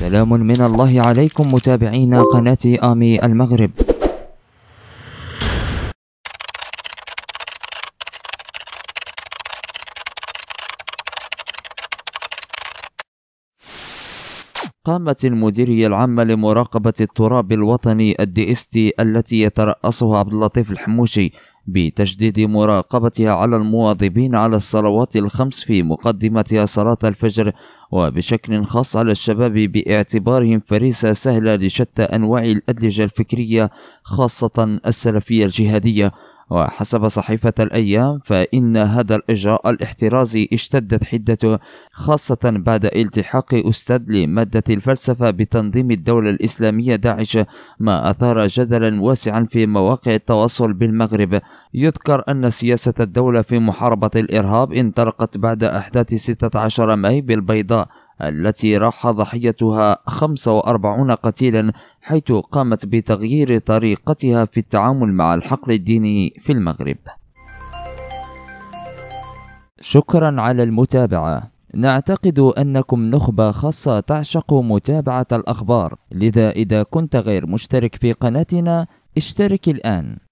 سلام من الله عليكم متابعين قناة آمي المغرب قامت المديرية العامة لمراقبة التراب الوطني الدي اس تي التي يترأسها عبد اللطيف الحموشي بتشديد مراقبتها على المواظبين على الصلوات الخمس في مقدمتها صلاة الفجر وبشكل خاص على الشباب باعتبارهم فريسة سهلة لشتى أنواع الأدلجة الفكرية خاصة السلفية الجهادية وحسب صحيفة الأيام فإن هذا الإجراء الاحترازي اشتدت حدته خاصة بعد التحاق أستاذ لمادة الفلسفة بتنظيم الدولة الإسلامية داعش ما أثار جدلا واسعا في مواقع التواصل بالمغرب يذكر أن سياسة الدولة في محاربة الإرهاب انطلقت بعد أحداث 16 ماي بالبيضاء التي راح ضحيتها 45 قتيلا حيث قامت بتغيير طريقتها في التعامل مع الحقل الديني في المغرب شكرا على المتابعة نعتقد أنكم نخبة خاصة تعشق متابعة الأخبار لذا إذا كنت غير مشترك في قناتنا اشترك الآن